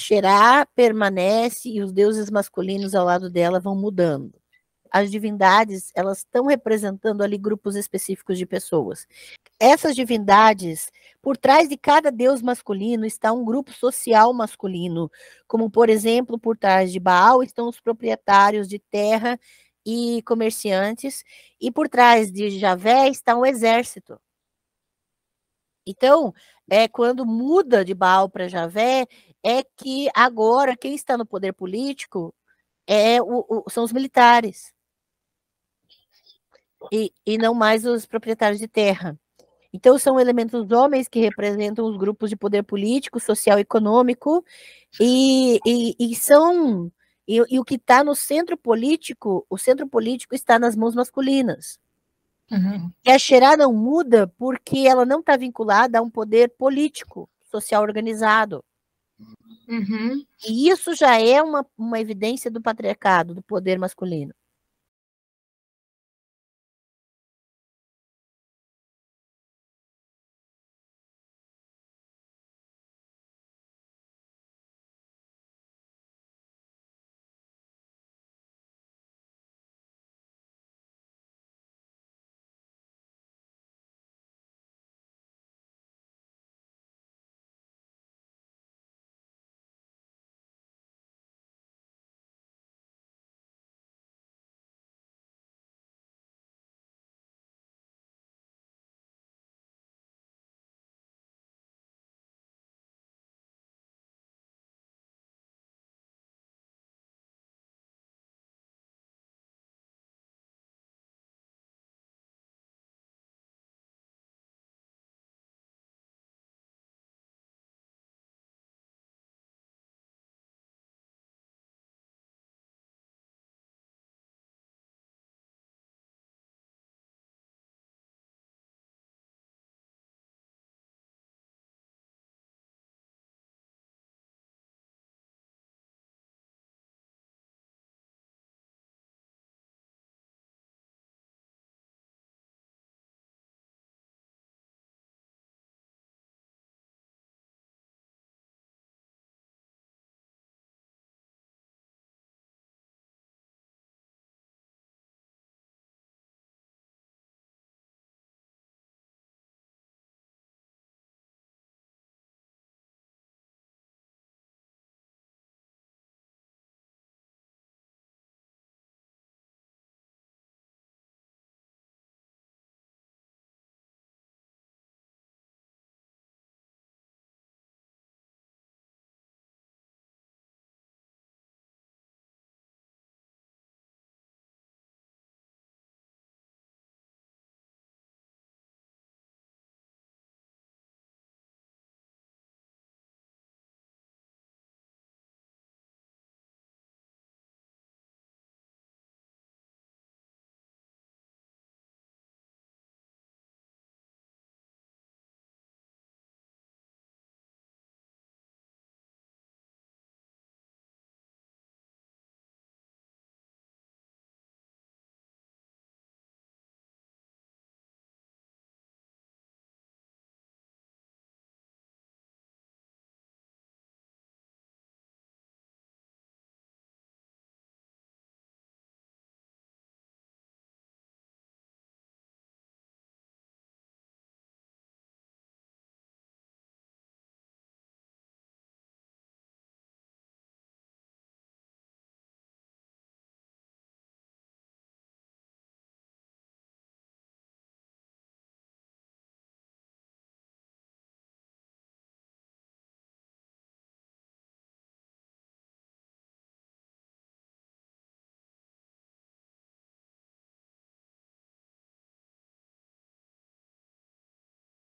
Xerá permanece e os deuses masculinos ao lado dela vão mudando. As divindades, elas estão representando ali grupos específicos de pessoas. Essas divindades, por trás de cada deus masculino está um grupo social masculino, como por exemplo, por trás de Baal estão os proprietários de terra e comerciantes, e por trás de Javé está um exército. Então, é, quando muda de Baal para Javé, é que agora quem está no poder político é o, o, são os militares e, e não mais os proprietários de terra. Então, são elementos homens que representam os grupos de poder político, social e econômico, e, e, e são. E, e, o que está no centro político, o centro político está nas mãos masculinas. Uhum. E a Xerá não muda porque ela não está vinculada a um poder político, social organizado. Uhum. E isso já é uma, uma evidência do patriarcado, do poder masculino.